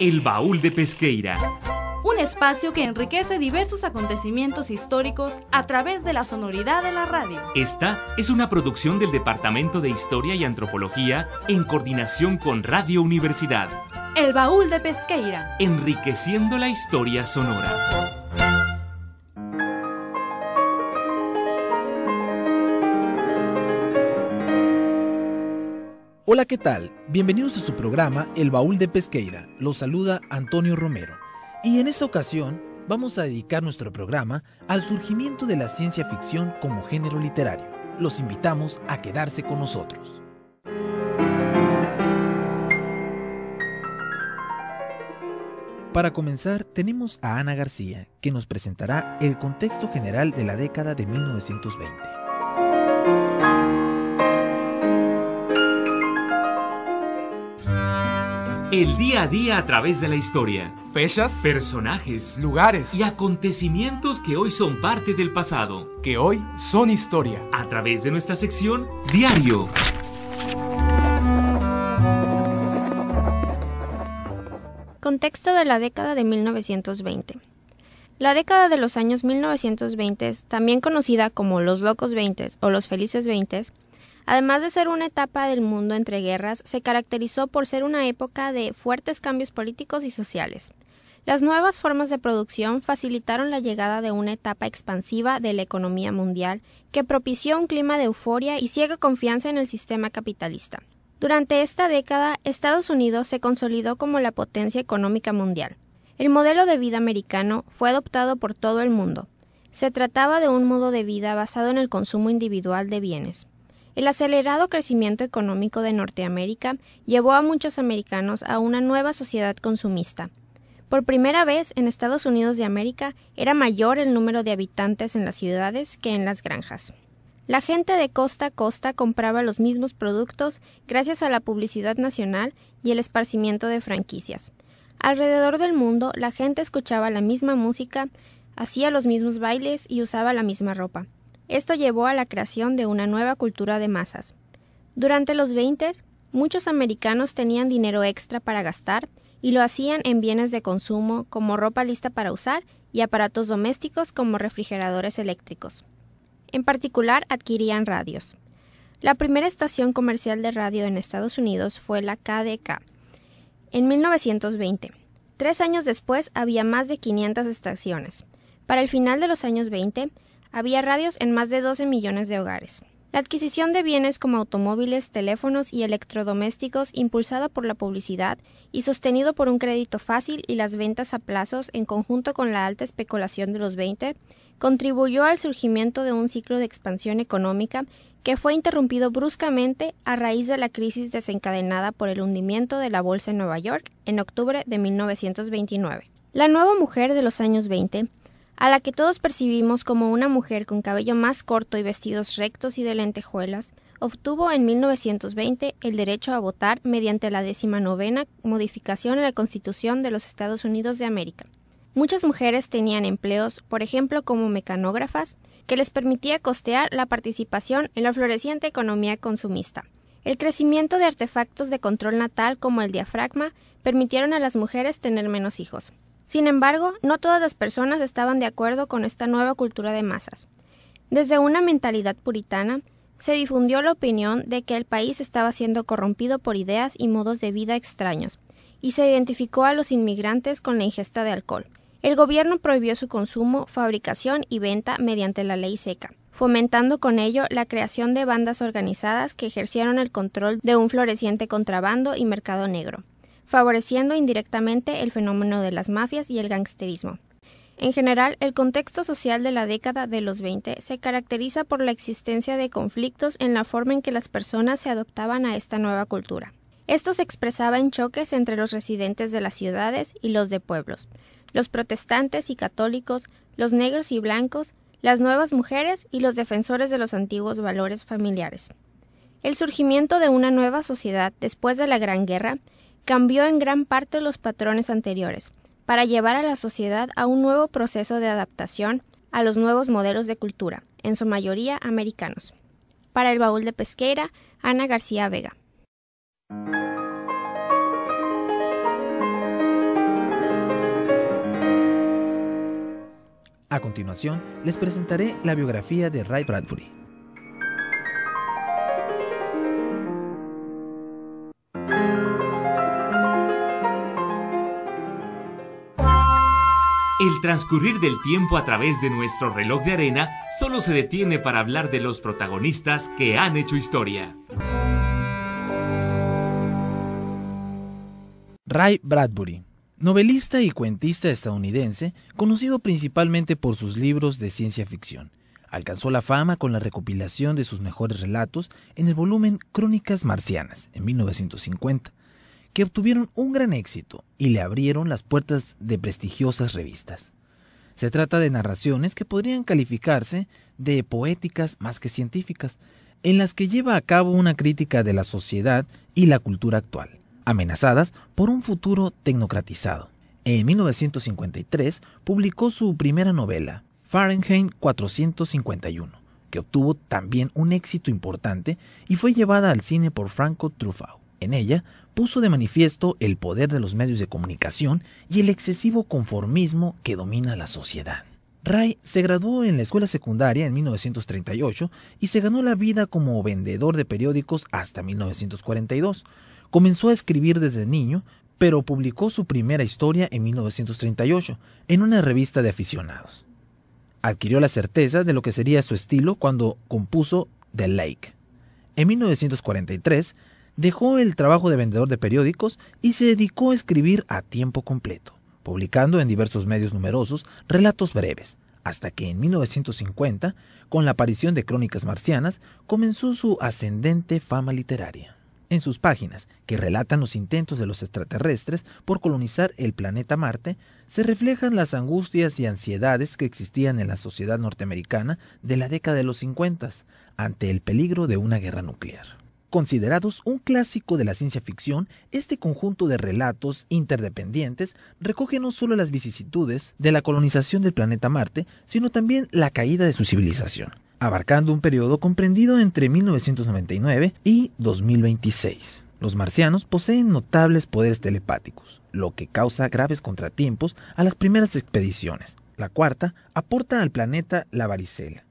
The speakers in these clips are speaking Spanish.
El baúl de Pesqueira. Un espacio que enriquece diversos acontecimientos históricos a través de la sonoridad de la radio. Esta es una producción del Departamento de Historia y Antropología en coordinación con Radio Universidad. El baúl de Pesqueira. Enriqueciendo la historia sonora. Hola, ¿qué tal? Bienvenidos a su programa El Baúl de Pesqueira. Los saluda Antonio Romero. Y en esta ocasión vamos a dedicar nuestro programa al surgimiento de la ciencia ficción como género literario. Los invitamos a quedarse con nosotros. Para comenzar, tenemos a Ana García, que nos presentará el contexto general de la década de 1920. El día a día a través de la historia. Fechas, personajes, lugares y acontecimientos que hoy son parte del pasado. Que hoy son historia. A través de nuestra sección Diario. Contexto de la década de 1920. La década de los años 1920, también conocida como los locos 20 o los felices 20, Además de ser una etapa del mundo entre guerras, se caracterizó por ser una época de fuertes cambios políticos y sociales. Las nuevas formas de producción facilitaron la llegada de una etapa expansiva de la economía mundial que propició un clima de euforia y ciega confianza en el sistema capitalista. Durante esta década, Estados Unidos se consolidó como la potencia económica mundial. El modelo de vida americano fue adoptado por todo el mundo. Se trataba de un modo de vida basado en el consumo individual de bienes. El acelerado crecimiento económico de Norteamérica llevó a muchos americanos a una nueva sociedad consumista. Por primera vez en Estados Unidos de América era mayor el número de habitantes en las ciudades que en las granjas. La gente de costa a costa compraba los mismos productos gracias a la publicidad nacional y el esparcimiento de franquicias. Alrededor del mundo la gente escuchaba la misma música, hacía los mismos bailes y usaba la misma ropa. Esto llevó a la creación de una nueva cultura de masas. Durante los 20, muchos americanos tenían dinero extra para gastar y lo hacían en bienes de consumo como ropa lista para usar y aparatos domésticos como refrigeradores eléctricos. En particular adquirían radios. La primera estación comercial de radio en Estados Unidos fue la KDK, en 1920. Tres años después había más de 500 estaciones. Para el final de los años 20, había radios en más de 12 millones de hogares. La adquisición de bienes como automóviles, teléfonos y electrodomésticos impulsada por la publicidad y sostenido por un crédito fácil y las ventas a plazos en conjunto con la alta especulación de los 20 contribuyó al surgimiento de un ciclo de expansión económica que fue interrumpido bruscamente a raíz de la crisis desencadenada por el hundimiento de la bolsa en Nueva York en octubre de 1929. La nueva mujer de los años 20 a la que todos percibimos como una mujer con cabello más corto y vestidos rectos y de lentejuelas, obtuvo en 1920 el derecho a votar mediante la novena modificación a la Constitución de los Estados Unidos de América. Muchas mujeres tenían empleos, por ejemplo, como mecanógrafas, que les permitía costear la participación en la floreciente economía consumista. El crecimiento de artefactos de control natal como el diafragma permitieron a las mujeres tener menos hijos. Sin embargo, no todas las personas estaban de acuerdo con esta nueva cultura de masas. Desde una mentalidad puritana, se difundió la opinión de que el país estaba siendo corrompido por ideas y modos de vida extraños, y se identificó a los inmigrantes con la ingesta de alcohol. El gobierno prohibió su consumo, fabricación y venta mediante la ley seca, fomentando con ello la creación de bandas organizadas que ejercieron el control de un floreciente contrabando y mercado negro favoreciendo indirectamente el fenómeno de las mafias y el gangsterismo. En general, el contexto social de la década de los 20 se caracteriza por la existencia de conflictos en la forma en que las personas se adoptaban a esta nueva cultura. Esto se expresaba en choques entre los residentes de las ciudades y los de pueblos, los protestantes y católicos, los negros y blancos, las nuevas mujeres y los defensores de los antiguos valores familiares. El surgimiento de una nueva sociedad después de la Gran Guerra cambió en gran parte los patrones anteriores, para llevar a la sociedad a un nuevo proceso de adaptación a los nuevos modelos de cultura, en su mayoría americanos. Para el baúl de Pesqueira, Ana García Vega. A continuación, les presentaré la biografía de Ray Bradbury, El transcurrir del tiempo a través de nuestro reloj de arena solo se detiene para hablar de los protagonistas que han hecho historia. Ray Bradbury, novelista y cuentista estadounidense, conocido principalmente por sus libros de ciencia ficción. Alcanzó la fama con la recopilación de sus mejores relatos en el volumen Crónicas Marcianas, en 1950 que obtuvieron un gran éxito y le abrieron las puertas de prestigiosas revistas. Se trata de narraciones que podrían calificarse de poéticas más que científicas, en las que lleva a cabo una crítica de la sociedad y la cultura actual, amenazadas por un futuro tecnocratizado. En 1953 publicó su primera novela, Fahrenheit 451, que obtuvo también un éxito importante y fue llevada al cine por Franco Truffaut. En ella puso de manifiesto el poder de los medios de comunicación y el excesivo conformismo que domina la sociedad. Ray se graduó en la escuela secundaria en 1938 y se ganó la vida como vendedor de periódicos hasta 1942. Comenzó a escribir desde niño, pero publicó su primera historia en 1938 en una revista de aficionados. Adquirió la certeza de lo que sería su estilo cuando compuso The Lake. En 1943 dejó el trabajo de vendedor de periódicos y se dedicó a escribir a tiempo completo, publicando en diversos medios numerosos relatos breves, hasta que en 1950, con la aparición de Crónicas Marcianas, comenzó su ascendente fama literaria. En sus páginas, que relatan los intentos de los extraterrestres por colonizar el planeta Marte, se reflejan las angustias y ansiedades que existían en la sociedad norteamericana de la década de los 50 ante el peligro de una guerra nuclear. Considerados un clásico de la ciencia ficción, este conjunto de relatos interdependientes recoge no solo las vicisitudes de la colonización del planeta Marte, sino también la caída de su civilización, abarcando un periodo comprendido entre 1999 y 2026. Los marcianos poseen notables poderes telepáticos, lo que causa graves contratiempos a las primeras expediciones. La cuarta aporta al planeta la varicela,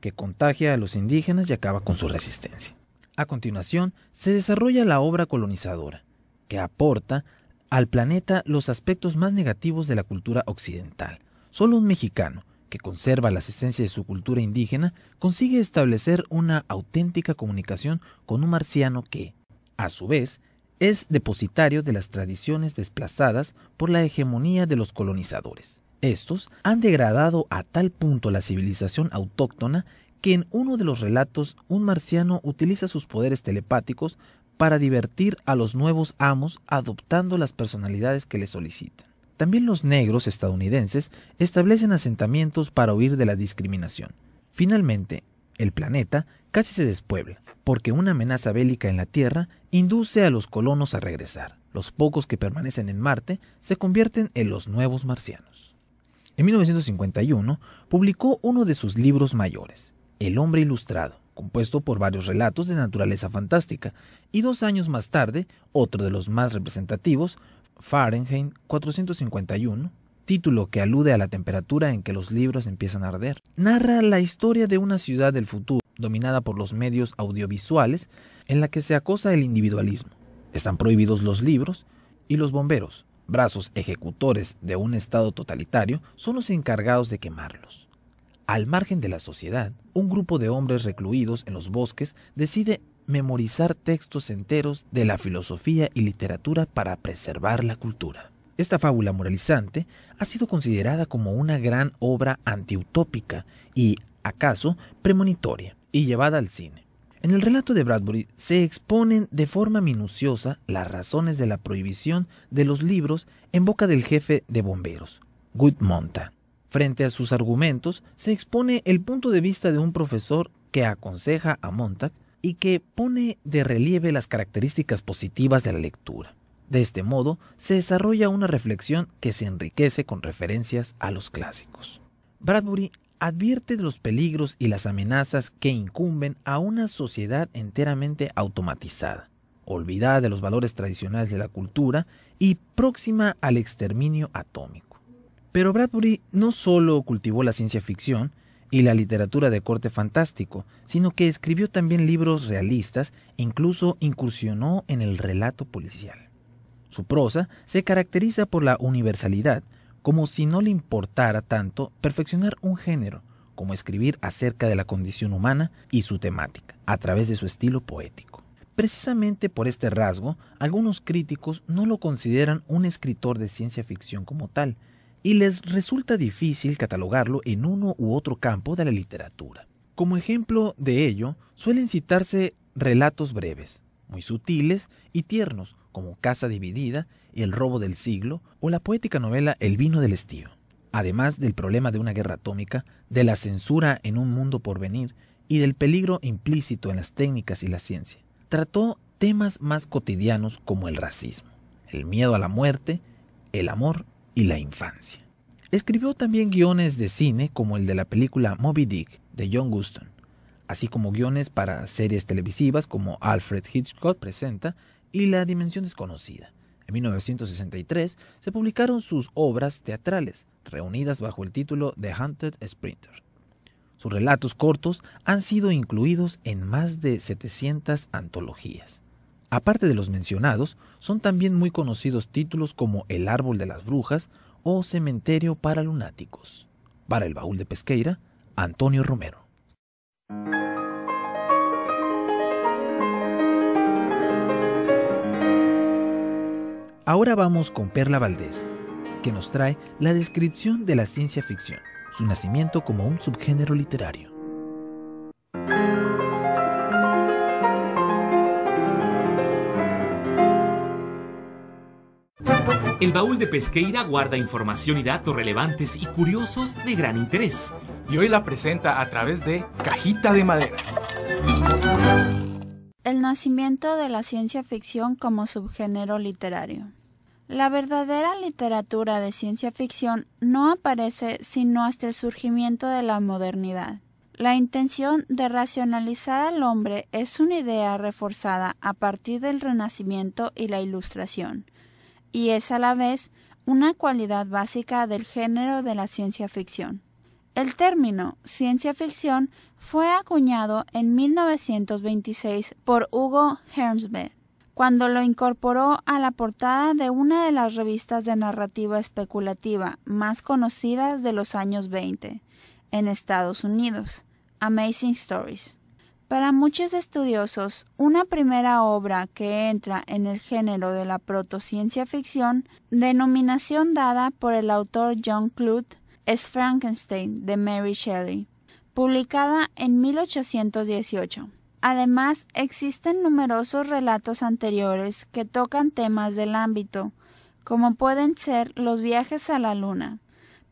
que contagia a los indígenas y acaba con su resistencia. A continuación, se desarrolla la obra colonizadora, que aporta al planeta los aspectos más negativos de la cultura occidental. Solo un mexicano, que conserva las esencias de su cultura indígena, consigue establecer una auténtica comunicación con un marciano que, a su vez, es depositario de las tradiciones desplazadas por la hegemonía de los colonizadores. Estos han degradado a tal punto la civilización autóctona que en uno de los relatos un marciano utiliza sus poderes telepáticos para divertir a los nuevos amos adoptando las personalidades que le solicitan. También los negros estadounidenses establecen asentamientos para huir de la discriminación. Finalmente, el planeta casi se despuebla, porque una amenaza bélica en la Tierra induce a los colonos a regresar. Los pocos que permanecen en Marte se convierten en los nuevos marcianos. En 1951 publicó uno de sus libros mayores, el hombre ilustrado, compuesto por varios relatos de naturaleza fantástica, y dos años más tarde, otro de los más representativos, Fahrenheit 451, título que alude a la temperatura en que los libros empiezan a arder. Narra la historia de una ciudad del futuro, dominada por los medios audiovisuales, en la que se acosa el individualismo. Están prohibidos los libros y los bomberos, brazos ejecutores de un Estado totalitario, son los encargados de quemarlos. Al margen de la sociedad, un grupo de hombres recluidos en los bosques decide memorizar textos enteros de la filosofía y literatura para preservar la cultura. Esta fábula moralizante ha sido considerada como una gran obra antiutópica y, acaso, premonitoria, y llevada al cine. En el relato de Bradbury se exponen de forma minuciosa las razones de la prohibición de los libros en boca del jefe de bomberos, Good Frente a sus argumentos, se expone el punto de vista de un profesor que aconseja a Montag y que pone de relieve las características positivas de la lectura. De este modo, se desarrolla una reflexión que se enriquece con referencias a los clásicos. Bradbury advierte de los peligros y las amenazas que incumben a una sociedad enteramente automatizada, olvidada de los valores tradicionales de la cultura y próxima al exterminio atómico. Pero Bradbury no solo cultivó la ciencia ficción y la literatura de corte fantástico, sino que escribió también libros realistas e incluso incursionó en el relato policial. Su prosa se caracteriza por la universalidad, como si no le importara tanto perfeccionar un género, como escribir acerca de la condición humana y su temática, a través de su estilo poético. Precisamente por este rasgo, algunos críticos no lo consideran un escritor de ciencia ficción como tal, y les resulta difícil catalogarlo en uno u otro campo de la literatura. Como ejemplo de ello, suelen citarse relatos breves, muy sutiles y tiernos, como Casa Dividida, El Robo del Siglo o la poética novela El Vino del Estío. Además del problema de una guerra atómica, de la censura en un mundo por venir y del peligro implícito en las técnicas y la ciencia, trató temas más cotidianos como el racismo, el miedo a la muerte, el amor y la infancia. Escribió también guiones de cine como el de la película Moby Dick de John Guston, así como guiones para series televisivas como Alfred Hitchcock Presenta y La Dimensión Desconocida. En 1963 se publicaron sus obras teatrales, reunidas bajo el título The Hunted Sprinter. Sus relatos cortos han sido incluidos en más de 700 antologías. Aparte de los mencionados, son también muy conocidos títulos como El árbol de las brujas o Cementerio para lunáticos. Para el baúl de Pesqueira, Antonio Romero. Ahora vamos con Perla Valdés, que nos trae la descripción de la ciencia ficción, su nacimiento como un subgénero literario. El baúl de Pesqueira guarda información y datos relevantes y curiosos de gran interés. Y hoy la presenta a través de Cajita de Madera. El nacimiento de la ciencia ficción como subgénero literario. La verdadera literatura de ciencia ficción no aparece sino hasta el surgimiento de la modernidad. La intención de racionalizar al hombre es una idea reforzada a partir del Renacimiento y la Ilustración, y es a la vez una cualidad básica del género de la ciencia ficción. El término ciencia ficción fue acuñado en 1926 por Hugo Hermsberg, cuando lo incorporó a la portada de una de las revistas de narrativa especulativa más conocidas de los años 20 en Estados Unidos, Amazing Stories. Para muchos estudiosos, una primera obra que entra en el género de la protociencia ficción, denominación dada por el autor John Clute, es Frankenstein de Mary Shelley, publicada en 1818. Además, existen numerosos relatos anteriores que tocan temas del ámbito, como pueden ser los viajes a la luna,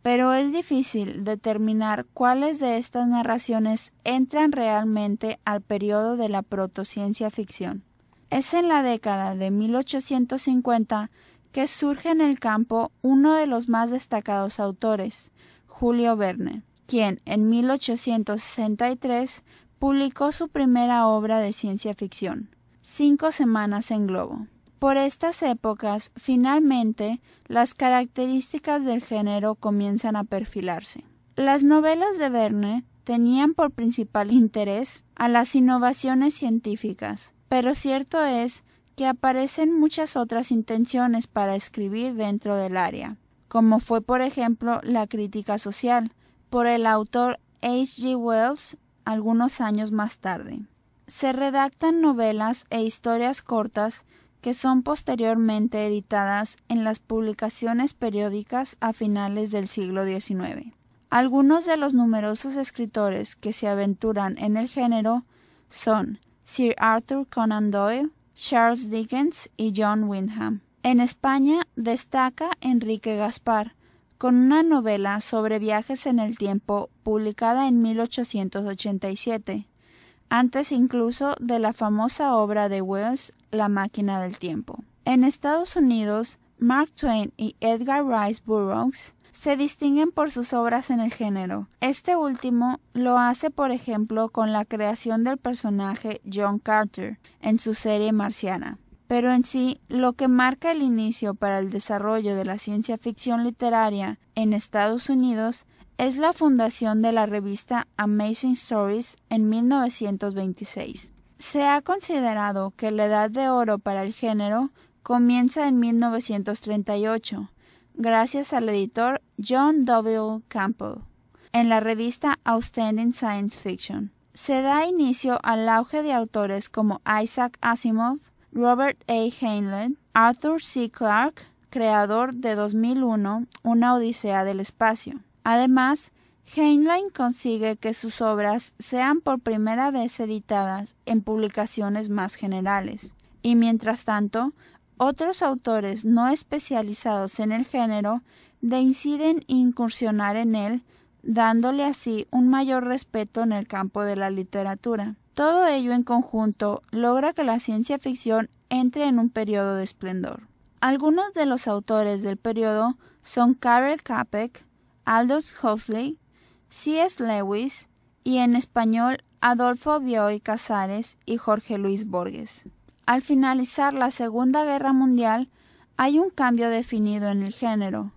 pero es difícil determinar cuáles de estas narraciones entran realmente al periodo de la protociencia ficción. Es en la década de 1850 que surge en el campo uno de los más destacados autores, Julio Verne, quien en 1863 publicó su primera obra de ciencia ficción, Cinco Semanas en Globo. Por estas épocas, finalmente, las características del género comienzan a perfilarse. Las novelas de Verne tenían por principal interés a las innovaciones científicas, pero cierto es que aparecen muchas otras intenciones para escribir dentro del área, como fue por ejemplo la crítica social, por el autor H. G. Wells algunos años más tarde. Se redactan novelas e historias cortas que son posteriormente editadas en las publicaciones periódicas a finales del siglo XIX. Algunos de los numerosos escritores que se aventuran en el género son Sir Arthur Conan Doyle, Charles Dickens y John Wyndham. En España destaca Enrique Gaspar, con una novela sobre viajes en el tiempo publicada en 1887 antes incluso de la famosa obra de Wells La máquina del tiempo. En Estados Unidos, Mark Twain y Edgar Rice Burroughs se distinguen por sus obras en el género. Este último lo hace, por ejemplo, con la creación del personaje John Carter en su serie marciana. Pero en sí, lo que marca el inicio para el desarrollo de la ciencia ficción literaria en Estados Unidos es la fundación de la revista Amazing Stories en 1926. Se ha considerado que la edad de oro para el género comienza en 1938, gracias al editor John W. Campbell, en la revista Outstanding Science Fiction. Se da inicio al auge de autores como Isaac Asimov, Robert A. Heinlein, Arthur C. Clarke, creador de 2001, Una Odisea del Espacio. Además, Heinlein consigue que sus obras sean por primera vez editadas en publicaciones más generales, y mientras tanto, otros autores no especializados en el género deciden incursionar en él, dándole así un mayor respeto en el campo de la literatura. Todo ello en conjunto logra que la ciencia ficción entre en un periodo de esplendor. Algunos de los autores del periodo son Karel Capek, Aldous Huxley, C.S. Lewis y en español Adolfo Bioy Casares y Jorge Luis Borges. Al finalizar la Segunda Guerra Mundial, hay un cambio definido en el género.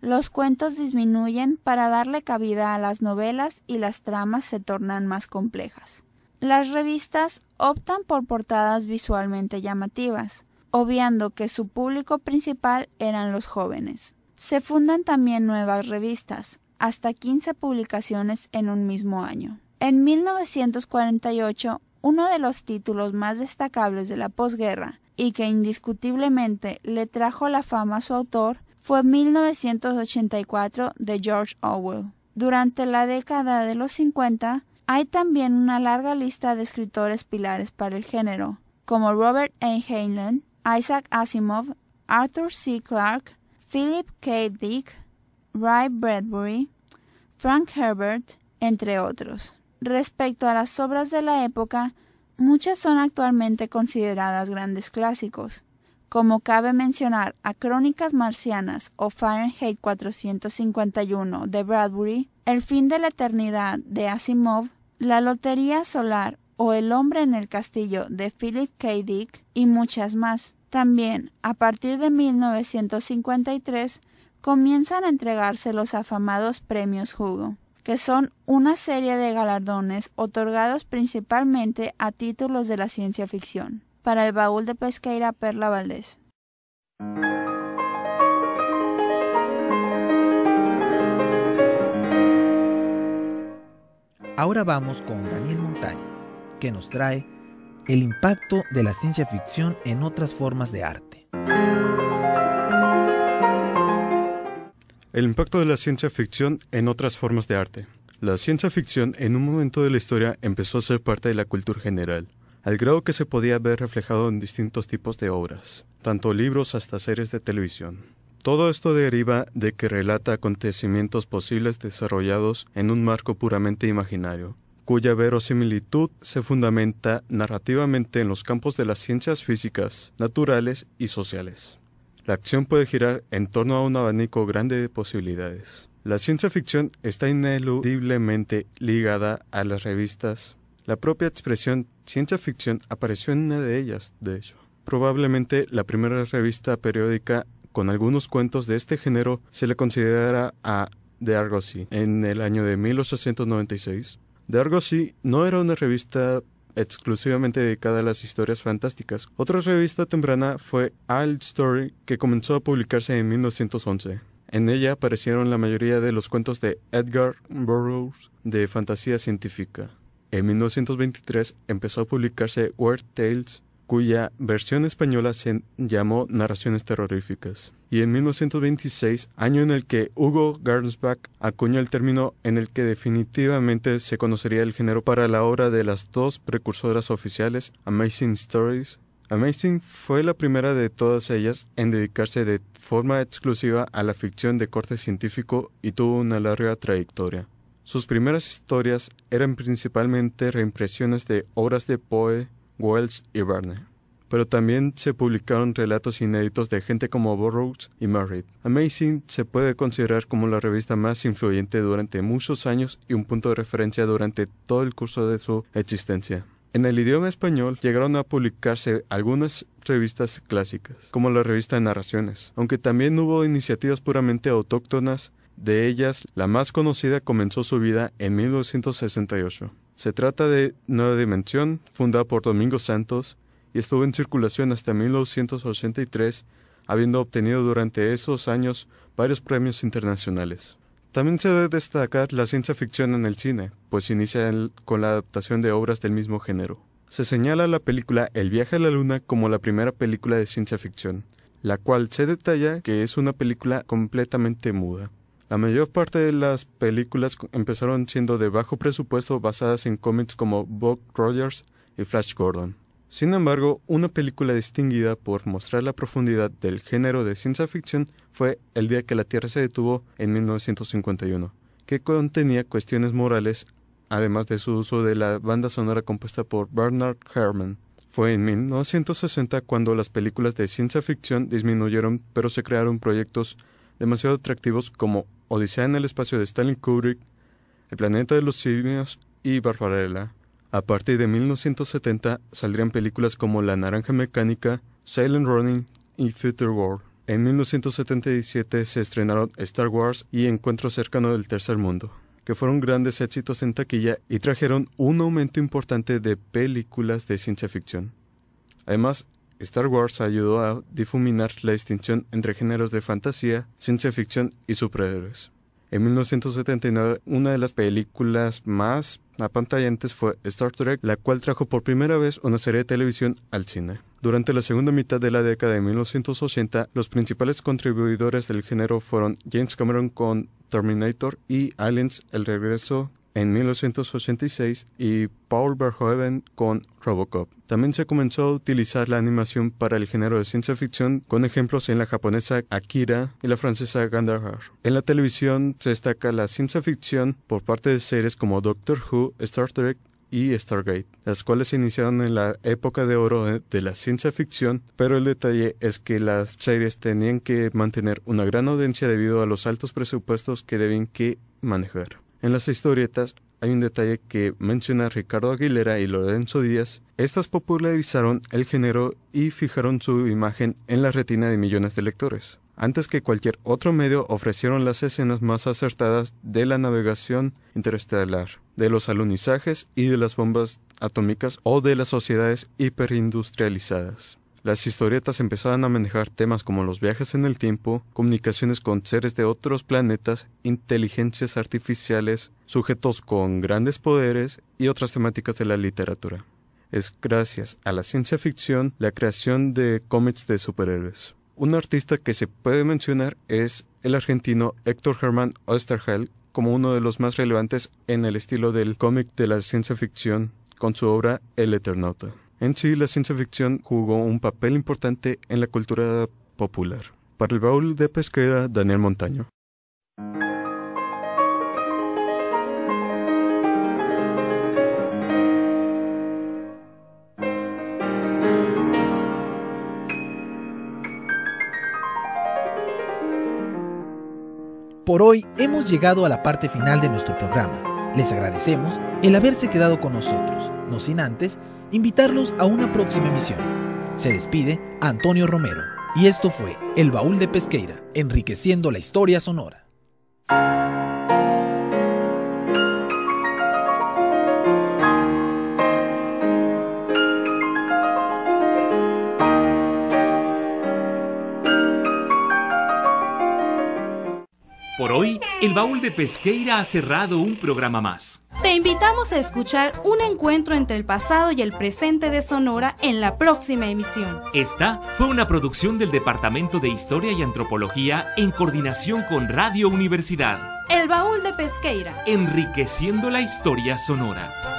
Los cuentos disminuyen para darle cabida a las novelas y las tramas se tornan más complejas. Las revistas optan por portadas visualmente llamativas, obviando que su público principal eran los jóvenes. Se fundan también nuevas revistas, hasta quince publicaciones en un mismo año. En 1948, uno de los títulos más destacables de la posguerra, y que indiscutiblemente le trajo la fama a su autor, fue 1984 de George Orwell. Durante la década de los cincuenta hay también una larga lista de escritores pilares para el género, como Robert A. Heinlein, Isaac Asimov, Arthur C. Clarke, Philip K. Dick, Ray Bradbury, Frank Herbert, entre otros. Respecto a las obras de la época, muchas son actualmente consideradas grandes clásicos, como cabe mencionar a Crónicas Marcianas o Fahrenheit 451 de Bradbury, El fin de la eternidad de Asimov, La Lotería Solar o El hombre en el castillo de Philip K. Dick y muchas más. También, a partir de 1953, comienzan a entregarse los afamados premios Hugo, que son una serie de galardones otorgados principalmente a títulos de la ciencia ficción. Para el baúl de Pesqueira Perla Valdés. Ahora vamos con Daniel Montaño, que nos trae el impacto de la ciencia ficción en otras formas de arte. El impacto de la ciencia ficción en otras formas de arte. La ciencia ficción en un momento de la historia empezó a ser parte de la cultura general, al grado que se podía ver reflejado en distintos tipos de obras, tanto libros hasta series de televisión. Todo esto deriva de que relata acontecimientos posibles desarrollados en un marco puramente imaginario, cuya verosimilitud se fundamenta narrativamente en los campos de las ciencias físicas, naturales y sociales. La acción puede girar en torno a un abanico grande de posibilidades. La ciencia ficción está ineludiblemente ligada a las revistas. La propia expresión ciencia ficción apareció en una de ellas, de hecho. Probablemente la primera revista periódica con algunos cuentos de este género se le considera a de Argosy en el año de 1896. De Argosy no era una revista exclusivamente dedicada a las historias fantásticas. Otra revista temprana fue *Alt Story, que comenzó a publicarse en 1911. En ella aparecieron la mayoría de los cuentos de Edgar Burroughs de fantasía científica. En 1923 empezó a publicarse Weird Tales, cuya versión española se llamó Narraciones Terroríficas, y en 1926, año en el que Hugo Gernsback acuñó el término en el que definitivamente se conocería el género para la obra de las dos precursoras oficiales, Amazing Stories Amazing fue la primera de todas ellas en dedicarse de forma exclusiva a la ficción de corte científico y tuvo una larga trayectoria. Sus primeras historias eran principalmente reimpresiones de obras de Poe, Wells y Verne. Pero también se publicaron relatos inéditos de gente como Burroughs y Merritt. Amazing se puede considerar como la revista más influyente durante muchos años y un punto de referencia durante todo el curso de su existencia. En el idioma español llegaron a publicarse algunas revistas clásicas, como la revista de Narraciones, aunque también hubo iniciativas puramente autóctonas, de ellas la más conocida comenzó su vida en 1968. Se trata de Nueva Dimensión, fundada por Domingo Santos, y estuvo en circulación hasta 1983, habiendo obtenido durante esos años varios premios internacionales. También se debe destacar la ciencia ficción en el cine, pues inicia con la adaptación de obras del mismo género. Se señala la película El viaje a la luna como la primera película de ciencia ficción, la cual se detalla que es una película completamente muda. La mayor parte de las películas empezaron siendo de bajo presupuesto basadas en cómics como Bob Rogers y Flash Gordon. Sin embargo, una película distinguida por mostrar la profundidad del género de ciencia ficción fue El día que la Tierra se detuvo en 1951, que contenía cuestiones morales, además de su uso de la banda sonora compuesta por Bernard Herrmann. Fue en 1960 cuando las películas de ciencia ficción disminuyeron, pero se crearon proyectos demasiado atractivos como Odisea en el espacio de Stalin Kubrick, El planeta de los simios y Barbarella. A partir de 1970 saldrían películas como La naranja mecánica, Silent Running y Future World. En 1977 se estrenaron Star Wars y Encuentro cercano del tercer mundo, que fueron grandes éxitos en taquilla y trajeron un aumento importante de películas de ciencia ficción. Además, Star Wars ayudó a difuminar la distinción entre géneros de fantasía, ciencia ficción y superhéroes. En 1979, una de las películas más apantallantes fue Star Trek, la cual trajo por primera vez una serie de televisión al cine. Durante la segunda mitad de la década de 1980, los principales contribuidores del género fueron James Cameron con Terminator y Aliens, El regreso en 1986 y Paul Verhoeven con Robocop. También se comenzó a utilizar la animación para el género de ciencia ficción con ejemplos en la japonesa Akira y la francesa gandahar En la televisión se destaca la ciencia ficción por parte de series como Doctor Who, Star Trek y Stargate, las cuales se iniciaron en la época de oro de la ciencia ficción, pero el detalle es que las series tenían que mantener una gran audiencia debido a los altos presupuestos que debían que manejar. En las historietas hay un detalle que menciona Ricardo Aguilera y Lorenzo Díaz. Estas popularizaron el género y fijaron su imagen en la retina de millones de lectores. Antes que cualquier otro medio ofrecieron las escenas más acertadas de la navegación interestelar, de los alunizajes y de las bombas atómicas o de las sociedades hiperindustrializadas. Las historietas empezaban a manejar temas como los viajes en el tiempo, comunicaciones con seres de otros planetas, inteligencias artificiales, sujetos con grandes poderes y otras temáticas de la literatura. Es gracias a la ciencia ficción la creación de cómics de superhéroes. Un artista que se puede mencionar es el argentino Héctor Germán Oesterheld como uno de los más relevantes en el estilo del cómic de la ciencia ficción con su obra El Eternauta. En sí, la ciencia ficción jugó un papel importante en la cultura popular. Para el baúl de pesquera, Daniel Montaño. Por hoy hemos llegado a la parte final de nuestro programa. Les agradecemos el haberse quedado con nosotros no sin antes invitarlos a una próxima emisión. Se despide Antonio Romero y esto fue El Baúl de Pesqueira, enriqueciendo la historia sonora. Por hoy, el baúl de Pesqueira ha cerrado un programa más. Te invitamos a escuchar un encuentro entre el pasado y el presente de Sonora en la próxima emisión. Esta fue una producción del Departamento de Historia y Antropología en coordinación con Radio Universidad. El baúl de Pesqueira. Enriqueciendo la historia sonora.